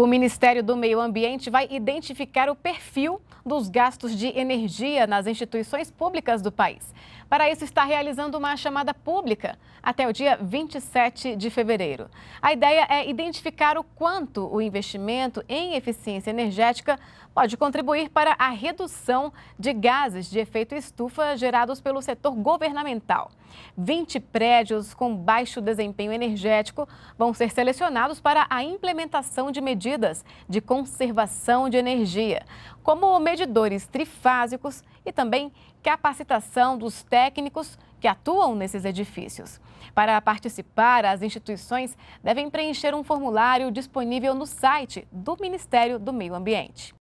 O Ministério do Meio Ambiente vai identificar o perfil dos gastos de energia nas instituições públicas do país. Para isso, está realizando uma chamada pública até o dia 27 de fevereiro. A ideia é identificar o quanto o investimento em eficiência energética pode contribuir para a redução de gases de efeito estufa gerados pelo setor governamental. 20 prédios com baixo desempenho energético vão ser selecionados para a implementação de medidas medidas de conservação de energia, como medidores trifásicos e também capacitação dos técnicos que atuam nesses edifícios. Para participar, as instituições devem preencher um formulário disponível no site do Ministério do Meio Ambiente.